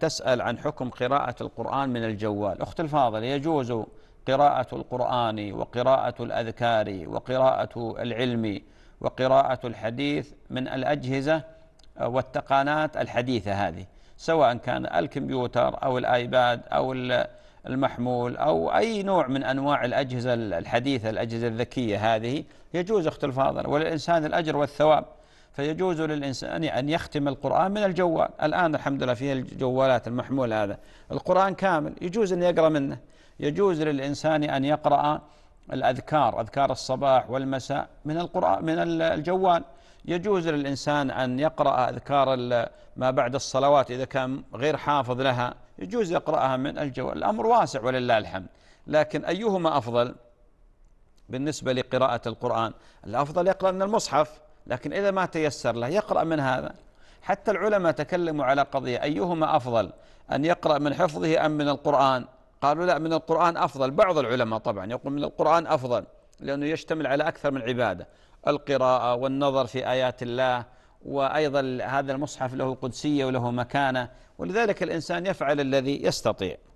تسأل عن حكم قراءة القرآن من الجوال أخت الفاضل يجوز قراءة القرآن وقراءة الأذكار وقراءة العلم وقراءة الحديث من الأجهزة والتقانات الحديثة هذه سواء كان الكمبيوتر أو الآيباد أو المحمول أو أي نوع من أنواع الأجهزة الحديثة الأجهزة الذكية هذه يجوز أخت الفاضل وللإنسان الأجر والثواب فيجوز للإنسان أن يختم القرآن من الجوال الآن الحمد لله فيه الجوالات المحمول هذا القرآن كامل يجوز أن يقرأ منه يجوز للإنسان أن يقرأ الأذكار أذكار الصباح والمساء من القرآن من الجوال يجوز للإنسان أن يقرأ أذكار ما بعد الصلوات إذا كان غير حافظ لها يجوز يقرأها من الجوال الأمر واسع ولله الحمد لكن أيهما أفضل بالنسبة لقراءة القرآن الأفضل يقرأ من المصحف لكن إذا ما تيسر له يقرأ من هذا حتى العلماء تكلموا على قضية أيهما أفضل أن يقرأ من حفظه أم من القرآن قالوا لا من القرآن أفضل بعض العلماء طبعا يقول من القرآن أفضل لأنه يشتمل على أكثر من عبادة القراءة والنظر في آيات الله وأيضا هذا المصحف له قدسية وله مكانة ولذلك الإنسان يفعل الذي يستطيع